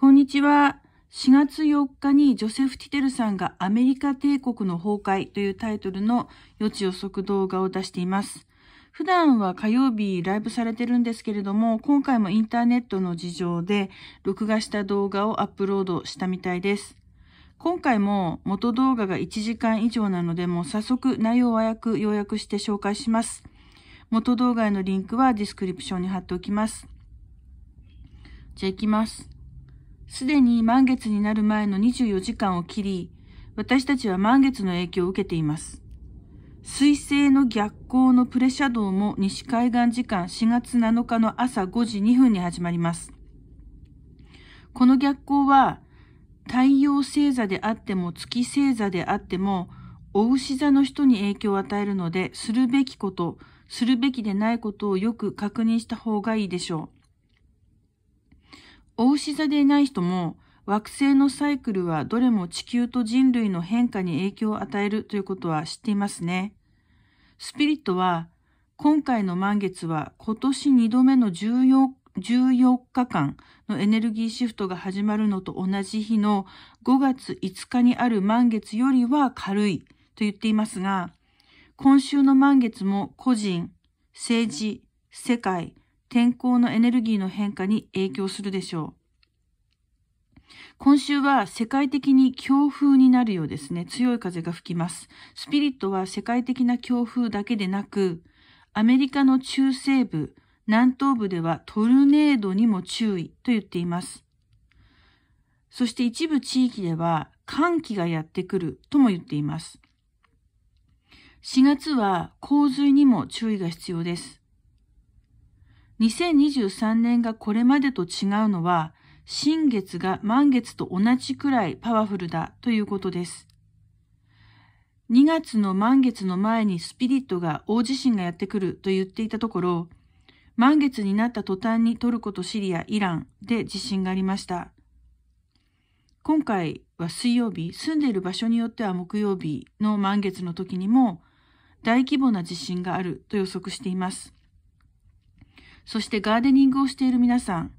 こんにちは。4月4日にジョセフ・ティテルさんがアメリカ帝国の崩壊というタイトルの予知予測動画を出しています。普段は火曜日ライブされてるんですけれども、今回もインターネットの事情で録画した動画をアップロードしたみたいです。今回も元動画が1時間以上なので、もう早速内容を早く要約して紹介します。元動画へのリンクはディスクリプションに貼っておきます。じゃあ行きます。すでに満月になる前の24時間を切り、私たちは満月の影響を受けています。水星の逆行のプレシャドウも西海岸時間4月7日の朝5時2分に始まります。この逆行は太陽星座であっても月星座であってもお牛座の人に影響を与えるので、するべきこと、するべきでないことをよく確認した方がいいでしょう。お牛座でない人も、惑星のサイクルはどれも地球と人類の変化に影響を与えるということは知っていますね。スピリットは、今回の満月は今年2度目の 14, 14, 日間のエネルギーシフトが始まるのと同じ日の5月5日にある満月よりは軽いと言っていますが、今週の満月も個人、政治、世界、天候のエネルギーの変化に影響するでしょう。今週は世界的に強風になるようですね。強い風が吹きます。スピリットは世界的な強風だけでなく、アメリカの中西部、南東部ではトルネードにも注意と言っています。そして一部地域では寒気がやってくるとも言っています。4月は洪水にも注意が必要です。2023年がこれまでと違うのは、新月が満月と同じくらいパワフルだということです。2月の満月の前にスピリットが大地震がやってくると言っていたところ、満月になった途端にトルコとシリア、イランで地震がありました。今回は水曜日、住んでいる場所によっては木曜日の満月の時にも大規模な地震があると予測しています。そしてガーデニングをしている皆さん、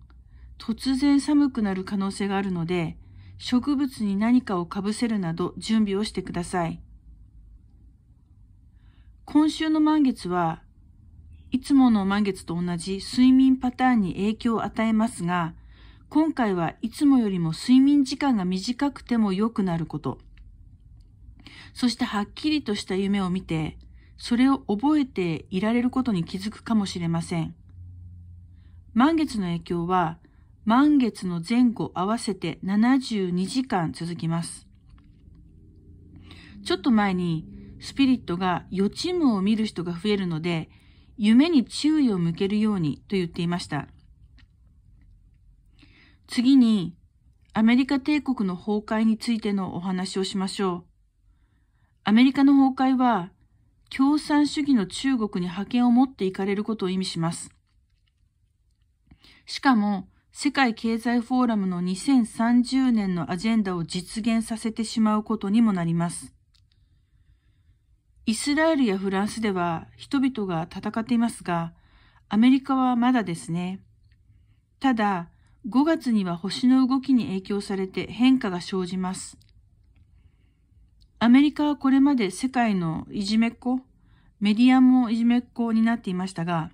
突然寒くなる可能性があるので、植物に何かをかぶせるなど準備をしてください。今週の満月はいつもの満月と同じ睡眠パターンに影響を与えますが、今回はいつもよりも睡眠時間が短くても良くなること。そしてはっきりとした夢を見て、それを覚えていられることに気づくかもしれません。満月の影響は満月の前後合わせて72時間続きます。ちょっと前にスピリットが予知夢を見る人が増えるので、夢に注意を向けるようにと言っていました。次に、アメリカ帝国の崩壊についてのお話をしましょう。アメリカの崩壊は、共産主義の中国に覇権を持っていかれることを意味します。しかも、世界経済フォーラムの2030年のアジェンダを実現させてしまうことにもなります。イスラエルやフランスでは人々が戦っていますが、アメリカはまだですね。ただ、5月には星の動きに影響されて変化が生じます。アメリカはこれまで世界のいじめっ子、メディアもいじめっ子になっていましたが、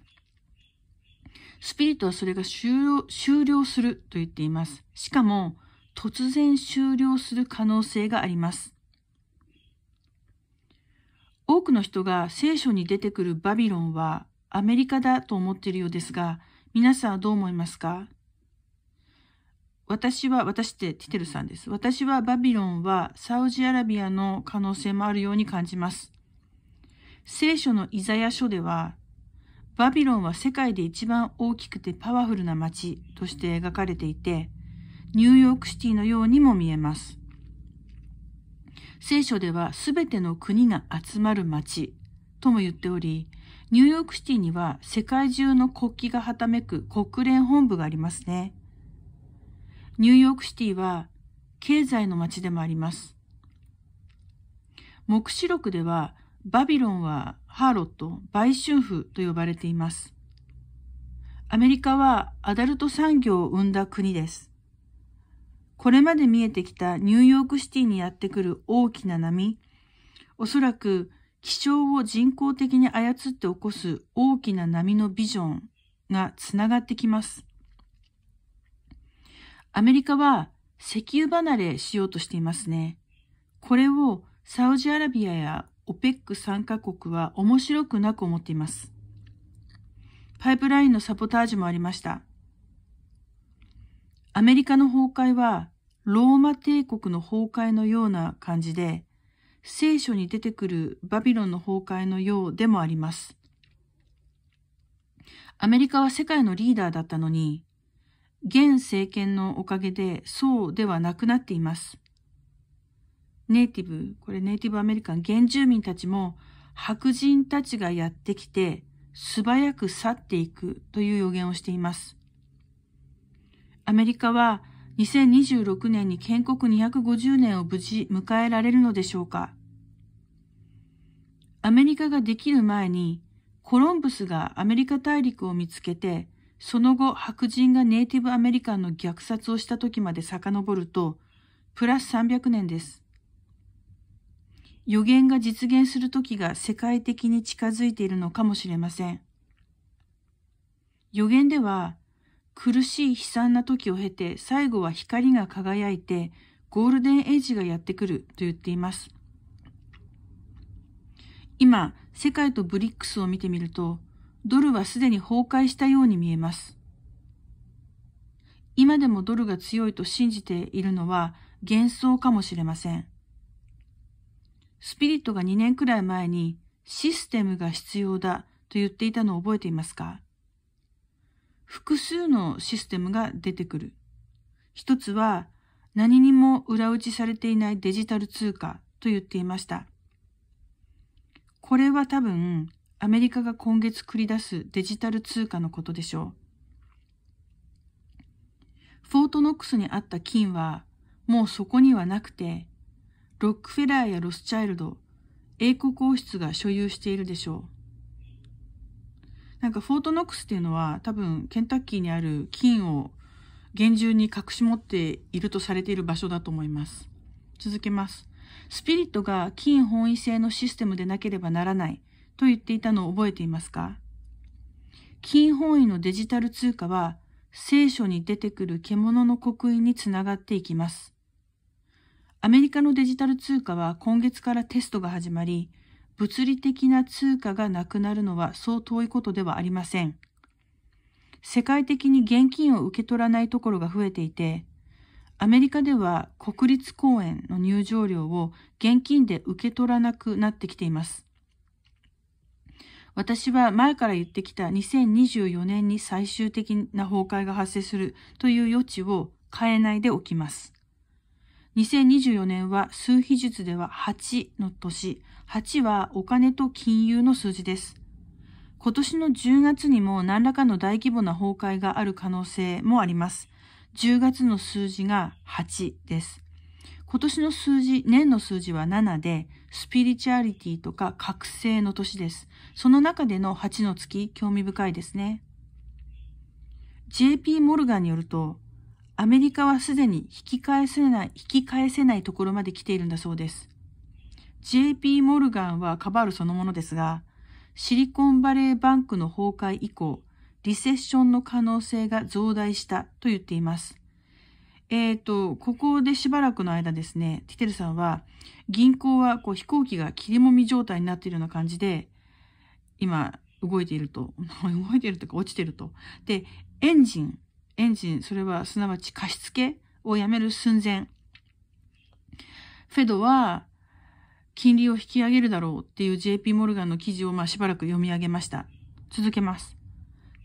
スピリットはそれが終了、終了すると言っています。しかも、突然終了する可能性があります。多くの人が聖書に出てくるバビロンはアメリカだと思っているようですが、皆さんはどう思いますか私は、私ってティテルさんです。私はバビロンはサウジアラビアの可能性もあるように感じます。聖書のイザヤ書ではバビロンは世界で一番大きくてパワフルな街として描かれていて、ニューヨークシティのようにも見えます。聖書ではすべての国が集まる街とも言っており、ニューヨークシティには世界中の国旗がはためく国連本部がありますね。ニューヨークシティは経済の街でもあります。目視録ではバビロンはハーロット、売春婦と呼ばれています。アメリカはアダルト産業を生んだ国です。これまで見えてきたニューヨークシティにやってくる大きな波、おそらく気象を人工的に操って起こす大きな波のビジョンがつながってきます。アメリカは石油離れしようとしていますね。これをサウジアラビアやオペック参加国は面白くなく思っています。パイプラインのサポタージュもありました。アメリカの崩壊はローマ帝国の崩壊のような感じで、聖書に出てくるバビロンの崩壊のようでもあります。アメリカは世界のリーダーだったのに、現政権のおかげでそうではなくなっています。ネイティブ、これネイティブアメリカン、原住民たちも白人たちがやってきて素早く去っていくという予言をしています。アメリカは2026年に建国250年を無事迎えられるのでしょうかアメリカができる前にコロンブスがアメリカ大陸を見つけてその後白人がネイティブアメリカンの虐殺をした時まで遡るとプラス300年です。予言が実現する時が世界的に近づいているのかもしれません。予言では、苦しい悲惨な時を経て最後は光が輝いてゴールデンエイジがやってくると言っています。今、世界とブリックスを見てみると、ドルはすでに崩壊したように見えます。今でもドルが強いと信じているのは幻想かもしれません。スピリットが2年くらい前にシステムが必要だと言っていたのを覚えていますか複数のシステムが出てくる。一つは何にも裏打ちされていないデジタル通貨と言っていました。これは多分アメリカが今月繰り出すデジタル通貨のことでしょう。フォートノックスにあった金はもうそこにはなくてロックフェラーやロスチャイルド、英国王室が所有しているでしょう。なんかフォートノックスっていうのは多分ケンタッキーにある金を厳重に隠し持っているとされている場所だと思います。続けます。スピリットが金本位制のシステムでなければならないと言っていたのを覚えていますか金本位のデジタル通貨は聖書に出てくる獣の刻印につながっていきます。アメリカのデジタル通貨は今月からテストが始まり、物理的な通貨がなくなるのはそう遠いことではありません。世界的に現金を受け取らないところが増えていて、アメリカでは国立公園の入場料を現金で受け取らなくなってきています。私は前から言ってきた2024年に最終的な崩壊が発生するという余地を変えないでおきます。2024年は数比術では8の年。8はお金と金融の数字です。今年の10月にも何らかの大規模な崩壊がある可能性もあります。10月の数字が8です。今年の数字、年の数字は7で、スピリチュアリティとか覚醒の年です。その中での8の月、興味深いですね。JP モルガンによると、アメリカはすでに引き返せない、引き返せないところまで来ているんだそうです。JP モルガンはカバールそのものですが、シリコンバレーバンクの崩壊以降、リセッションの可能性が増大したと言っています。えっ、ー、と、ここでしばらくの間ですね、ティテルさんは、銀行はこう飛行機が切りもみ状態になっているような感じで、今、動いていると、動いているというか落ちていると。で、エンジン、エンジン、それはすなわち貸付をやめる寸前。フェドは金利を引き上げるだろうっていう JP モルガンの記事をまあしばらく読み上げました。続けます。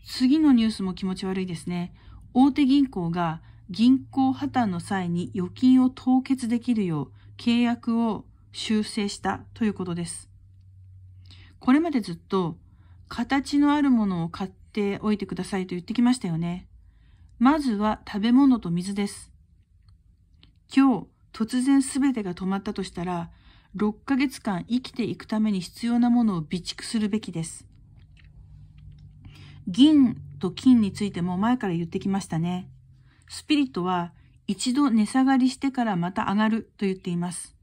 次のニュースも気持ち悪いですね。大手銀行が銀行破綻の際に預金を凍結できるよう契約を修正したということです。これまでずっと形のあるものを買っておいてくださいと言ってきましたよね。まずは食べ物と水です。今日、突然すべてが止まったとしたら、6ヶ月間生きていくために必要なものを備蓄するべきです。銀と金についても前から言ってきましたね。スピリットは一度値下がりしてからまた上がると言っています。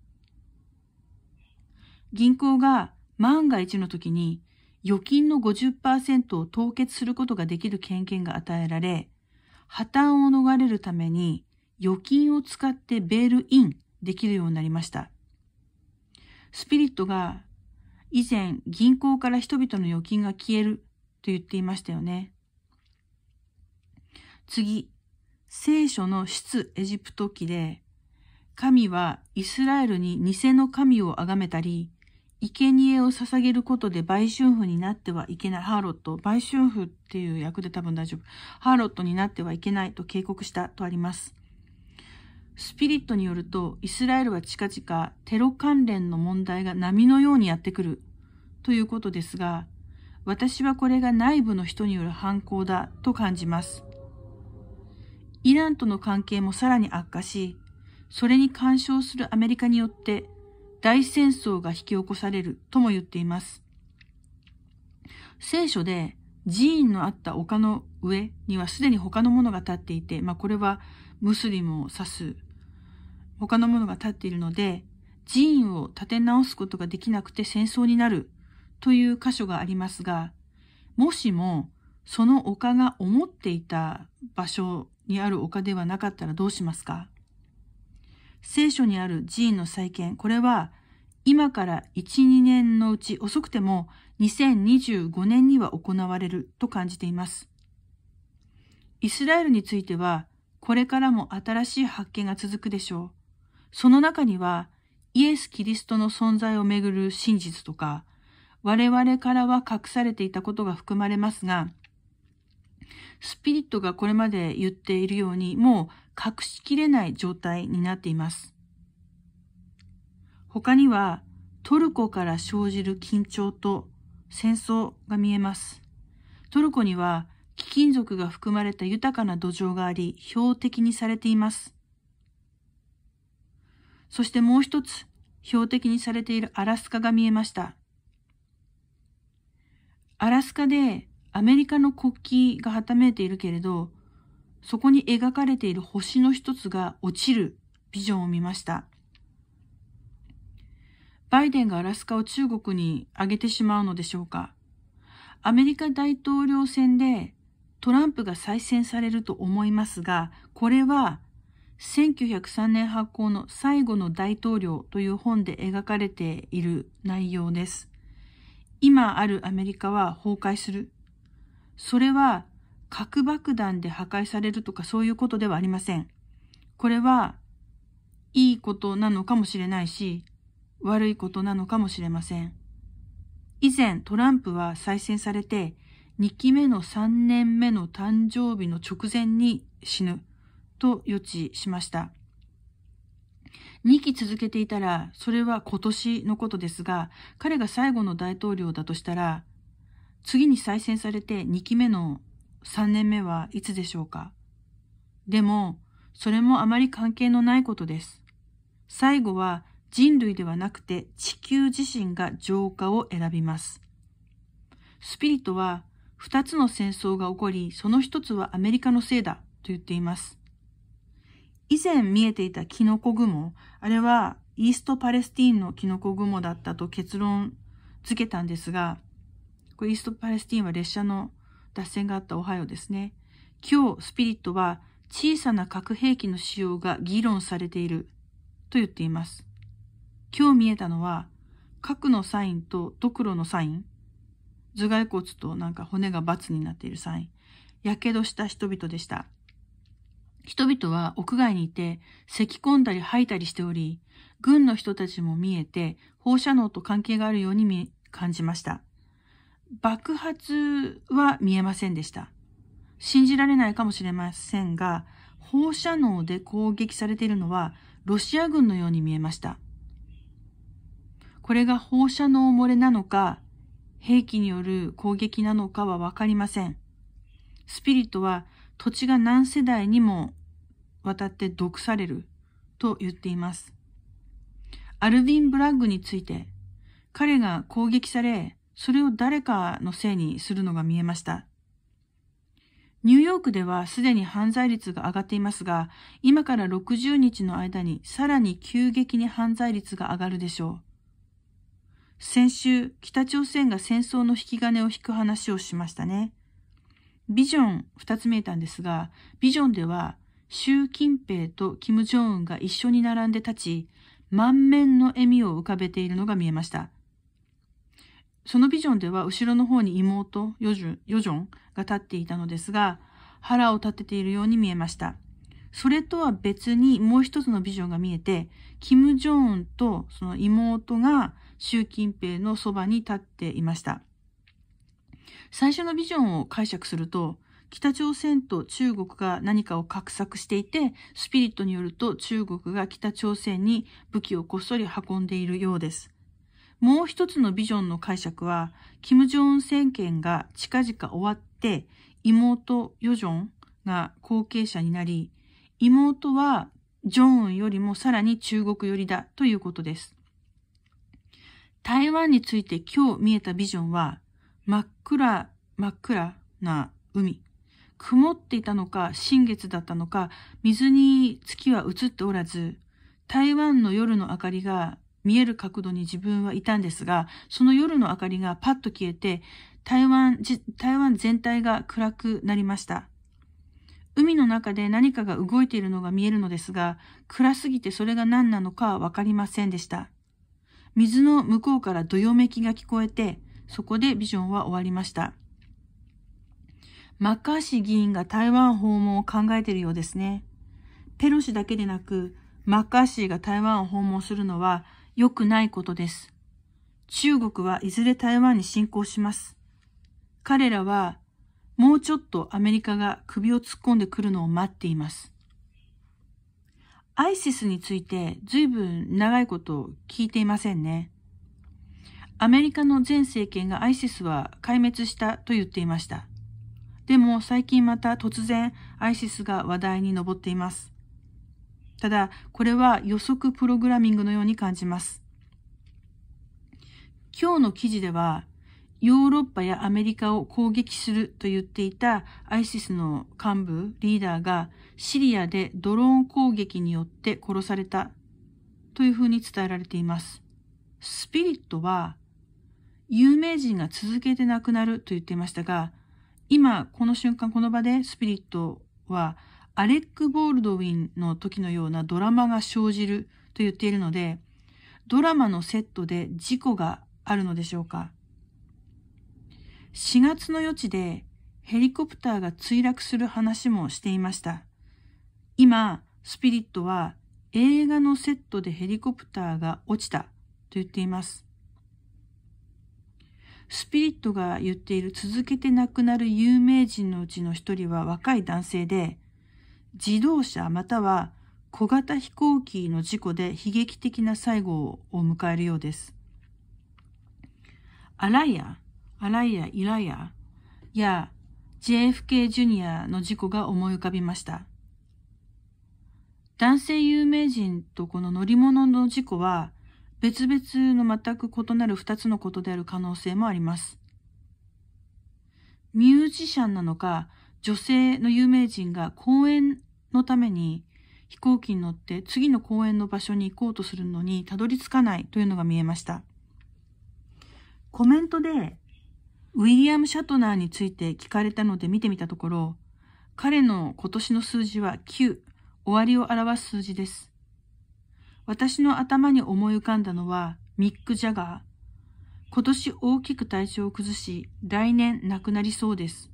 銀行が万が一の時に預金の50%を凍結することができる権限が与えられ、破綻を逃れるために預金を使ってベールインできるようになりました。スピリットが以前銀行から人々の預金が消えると言っていましたよね。次、聖書の出エジプト記で神はイスラエルに偽の神を崇めたり生贄を捧げることで売春婦になってはいけない。ハーロット。売春婦っていう役で多分大丈夫。ハーロットになってはいけないと警告したとあります。スピリットによると、イスラエルは近々テロ関連の問題が波のようにやってくるということですが、私はこれが内部の人による犯行だと感じます。イランとの関係もさらに悪化し、それに干渉するアメリカによって大戦争が引き起こされるとも言っています。聖書で寺院のあった丘の上にはすでに他のものが立っていて、まあこれはムスリムを指す他のものが立っているので、寺院を建て直すことができなくて戦争になるという箇所がありますが、もしもその丘が思っていた場所にある丘ではなかったらどうしますか聖書にある寺院の再建、これは今から1、2年のうち遅くても2025年には行われると感じています。イスラエルについては、これからも新しい発見が続くでしょう。その中には、イエス・キリストの存在をめぐる真実とか、我々からは隠されていたことが含まれますが、スピリットがこれまで言っているように、もう隠しきれない状態になっています。他にはトルコから生じる緊張と戦争が見えます。トルコには貴金属が含まれた豊かな土壌があり標的にされています。そしてもう一つ標的にされているアラスカが見えました。アラスカでアメリカの国旗がはためいているけれど、そこに描かれている星の一つが落ちるビジョンを見ました。バイデンがアラスカを中国に上げてしまうのでしょうか。アメリカ大統領選でトランプが再選されると思いますが、これは1903年発行の最後の大統領という本で描かれている内容です。今あるアメリカは崩壊する。それは核爆弾で破壊されるとかそういうことではありません。これはいいことなのかもしれないし、悪いことなのかもしれません。以前トランプは再選されて、2期目の3年目の誕生日の直前に死ぬと予知しました。2期続けていたら、それは今年のことですが、彼が最後の大統領だとしたら、次に再選されて2期目の3年目はいつでしょうか。でも、それもあまり関係のないことです。最後は人類ではなくて地球自身が浄化を選びます。スピリットは2つの戦争が起こり、その1つはアメリカのせいだと言っています。以前見えていたキノコ雲、あれはイーストパレスティーンのキノコ雲だったと結論付けたんですが、これイーストパレスティーンは列車の脱線があったおはようですね。今日、スピリットは小さな核兵器の使用が議論されていると言っています。今日見えたのは、核のサインとドクロのサイン、頭蓋骨となんか骨がバツになっているサイン、やけどした人々でした。人々は屋外にいて、咳き込んだり吐いたりしており、軍の人たちも見えて、放射能と関係があるように感じました。爆発は見えませんでした。信じられないかもしれませんが、放射能で攻撃されているのはロシア軍のように見えました。これが放射能漏れなのか、兵器による攻撃なのかはわかりません。スピリットは土地が何世代にもわたって毒されると言っています。アルヴィン・ブラッグについて、彼が攻撃され、それを誰かのせいにするのが見えました。ニューヨークではすでに犯罪率が上がっていますが、今から60日の間にさらに急激に犯罪率が上がるでしょう。先週、北朝鮮が戦争の引き金を引く話をしましたね。ビジョン二つ見えたんですが、ビジョンでは、習近平と金正恩が一緒に並んで立ち、満面の笑みを浮かべているのが見えました。そのビジョンでは後ろの方に妹、ヨジョヨジョンが立っていたのですが、腹を立てているように見えました。それとは別にもう一つのビジョンが見えて、キム・ジョンとその妹が習近平のそばに立っていました。最初のビジョンを解釈すると、北朝鮮と中国が何かを画策していて、スピリットによると中国が北朝鮮に武器をこっそり運んでいるようです。もう一つのビジョンの解釈は、金正恩政権が近々終わって、妹ヨジョンが後継者になり、妹はジョンウンよりもさらに中国寄りだということです。台湾について今日見えたビジョンは、真っ暗、真っ暗な海。曇っていたのか、新月だったのか、水に月は映っておらず、台湾の夜の明かりが見える角度に自分はいたんですが、その夜の明かりがパッと消えて、台湾、台湾全体が暗くなりました。海の中で何かが動いているのが見えるのですが、暗すぎてそれが何なのかわかりませんでした。水の向こうからどよめきが聞こえて、そこでビジョンは終わりました。マッカーシー議員が台湾訪問を考えているようですね。ペロシだけでなく、マッカーシーが台湾を訪問するのは良くないことです。中国はいずれ台湾に侵攻します。彼らはもうちょっとアメリカが首を突っ込んでくるのを待っています。アイシスについて随分長いこと聞いていませんね。アメリカの前政権がアイシスは壊滅したと言っていました。でも最近また突然アイシスが話題に上っています。ただ、これは予測プログラミングのように感じます。今日の記事では、ヨーロッパやアメリカを攻撃すると言っていた ISIS の幹部、リーダーがシリアでドローン攻撃によって殺されたというふうに伝えられています。スピリットは有名人が続けて亡くなると言っていましたが、今この瞬間この場でスピリットはアレック・ボールドウィンの時のようなドラマが生じると言っているので、ドラマのセットで事故があるのでしょうか。4月の余地でヘリコプターが墜落する話もしていました。今、スピリットは映画のセットでヘリコプターが落ちたと言っています。スピリットが言っている続けて亡くなる有名人のうちの一人は若い男性で、自動車または小型飛行機の事故で悲劇的な最後を迎えるようです。アライア、アライア、イライアや JFK ジュニアの事故が思い浮かびました。男性有名人とこの乗り物の事故は別々の全く異なる2つのことである可能性もあります。ミュージシャンなのか、女性の有名人が公演のために飛行機に乗って次の公園の場所に行こうとするのにたどり着かないというのが見えました。コメントでウィリアム・シャトナーについて聞かれたので見てみたところ、彼の今年の数字は9、終わりを表す数字です。私の頭に思い浮かんだのはミック・ジャガー。今年大きく体調を崩し、来年亡くなりそうです。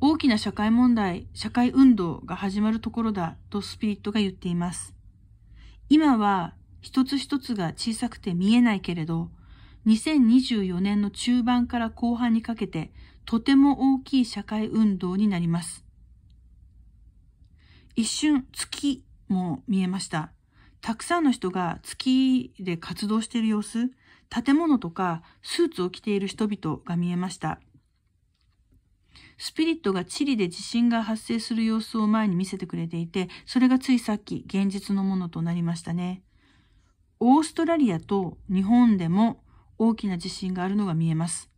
大きな社会問題、社会運動が始まるところだとスピリットが言っています。今は一つ一つが小さくて見えないけれど、2024年の中盤から後半にかけてとても大きい社会運動になります。一瞬月も見えました。たくさんの人が月で活動している様子、建物とかスーツを着ている人々が見えました。スピリットが地理で地震が発生する様子を前に見せてくれていて、それがついさっき現実のものとなりましたね。オーストラリアと日本でも大きな地震があるのが見えます。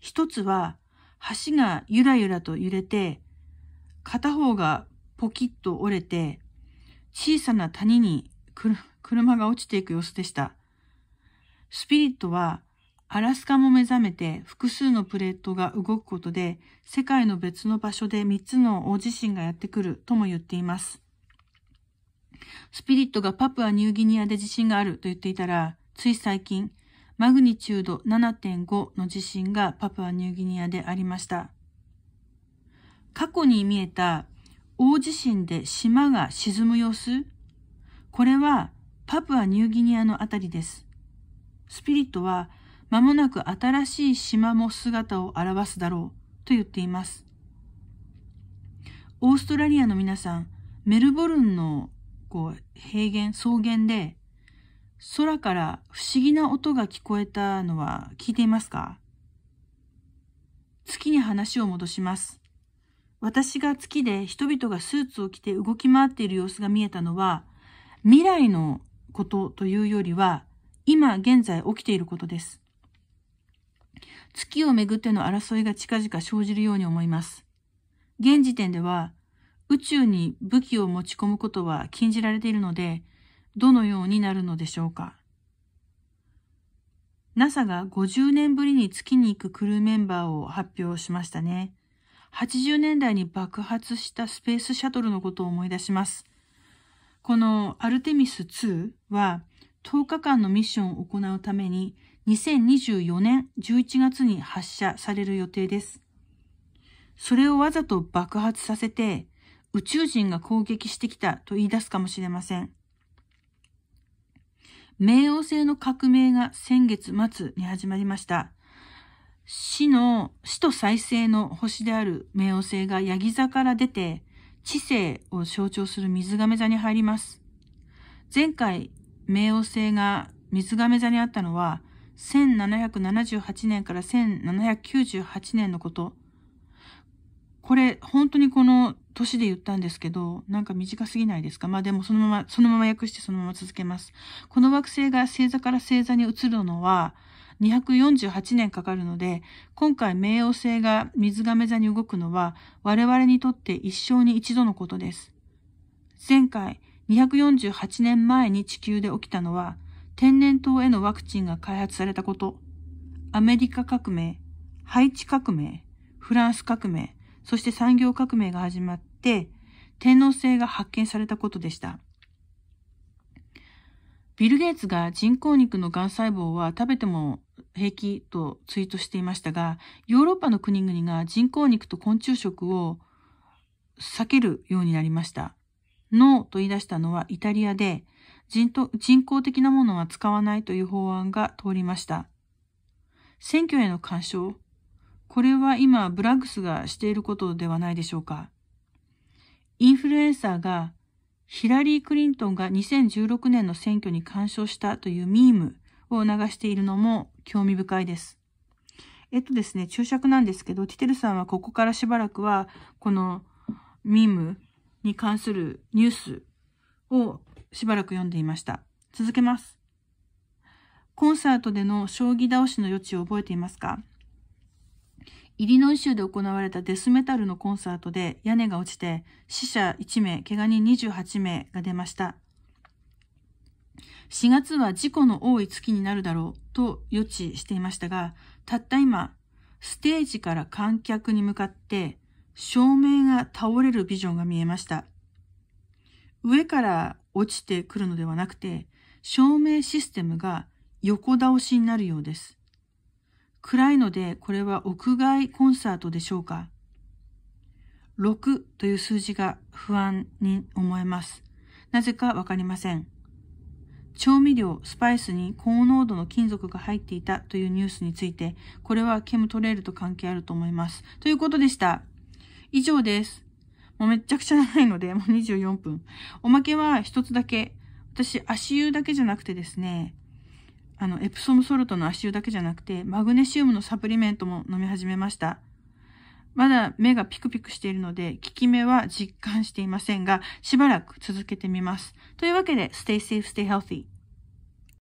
一つは橋がゆらゆらと揺れて、片方がポキッと折れて、小さな谷に車が落ちていく様子でした。スピリットはアラスカも目覚めて複数のプレートが動くことで世界の別の場所で3つの大地震がやってくるとも言っています。スピリットがパプアニューギニアで地震があると言っていたら、つい最近、マグニチュード7.5の地震がパプアニューギニアでありました。過去に見えた大地震で島が沈む様子これはパプアニューギニアのあたりです。スピリットは間もなく新しい島も姿を現すだろうと言っています。オーストラリアの皆さん、メルボルンのこう平原、草原で空から不思議な音が聞こえたのは聞いていますか月に話を戻します。私が月で人々がスーツを着て動き回っている様子が見えたのは未来のことというよりは今現在起きていることです。月をめぐっての争いが近々生じるように思います。現時点では、宇宙に武器を持ち込むことは禁じられているので、どのようになるのでしょうか。NASA が50年ぶりに月に行くクルーメンバーを発表しましたね。80年代に爆発したスペースシャトルのことを思い出します。このアルテミス2は10日間のミッションを行うために2024年11月に発射される予定です。それをわざと爆発させて、宇宙人が攻撃してきたと言い出すかもしれません。冥王星の革命が先月末に始まりました。死の、死と再生の星である冥王星がヤギ座から出て、知性を象徴する水亀座に入ります。前回、冥王星が水亀座にあったのは、1778年から1798年のこと。これ、本当にこの年で言ったんですけど、なんか短すぎないですかまあでもそのまま、そのまま訳してそのまま続けます。この惑星が星座から星座に移るのは、248年かかるので、今回冥王星が水亀座に動くのは、我々にとって一生に一度のことです。前回、248年前に地球で起きたのは、天然痘へのワクチンが開発されたこと、アメリカ革命、ハイチ革命、フランス革命、そして産業革命が始まって、天皇制が発見されたことでした。ビル・ゲイツが人工肉のがん細胞は食べても平気とツイートしていましたが、ヨーロッパの国々が人工肉と昆虫食を避けるようになりました。ノーと言い出したのはイタリアで、人と人工的なものは使わないという法案が通りました。選挙への干渉。これは今、ブラッグスがしていることではないでしょうか。インフルエンサーが、ヒラリー・クリントンが2016年の選挙に干渉したというミームを流しているのも興味深いです。えっとですね、注釈なんですけど、ティテルさんはここからしばらくは、このミームに関するニュースをしばらく読んでいました。続けます。コンサートでの将棋倒しの余地を覚えていますかイリノイ州で行われたデスメタルのコンサートで屋根が落ちて死者1名、怪我人28名が出ました。4月は事故の多い月になるだろうと予知していましたが、たった今、ステージから観客に向かって照明が倒れるビジョンが見えました。上から落ちてくるのではなくて、照明システムが横倒しになるようです。暗いのでこれは屋外コンサートでしょうか。6という数字が不安に思えます。なぜかわかりません。調味料、スパイスに高濃度の金属が入っていたというニュースについて、これはケムトレールと関係あると思います。ということでした。以上です。もうめちゃくちゃ長いので、もう24分。おまけは一つだけ。私、足湯だけじゃなくてですね、あの、エプソムソルトの足湯だけじゃなくて、マグネシウムのサプリメントも飲み始めました。まだ目がピクピクしているので、効き目は実感していませんが、しばらく続けてみます。というわけで、Stay Safe, Stay Healthy。